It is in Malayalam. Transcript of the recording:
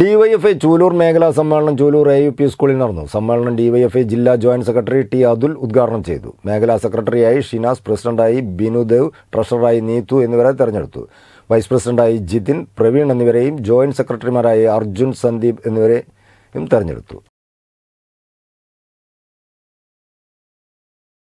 ഡിവൈഎഫ്ഐ ചൂലൂർ മേഖലാ സമ്മേളനം ചൂലൂർ എ യു പി സ്കൂളിൽ നടന്നു സമ്മേളനം ഡിവൈഎഫ്ഐ ജില്ലാ ജോയിന്റ് സെക്രട്ടറി ടി അതുൽ ഉദ്ഘാടനം ചെയ്തു മേഖലാ സെക്രട്ടറിയായി ഷിനാസ് പ്രസിഡന്റായി ബിനുദേവ് ട്രഷററായി നീതു എന്നിവരെ തെരഞ്ഞെടുത്തു വൈസ് പ്രസിഡന്റായി ജിതിൻ പ്രവീൺ എന്നിവരെയും ജോയിന്റ് സെക്രട്ടറിമാരായി അർജുൻ സന്ദീപ് എന്നിവരെയും തെരഞ്ഞെടുത്തു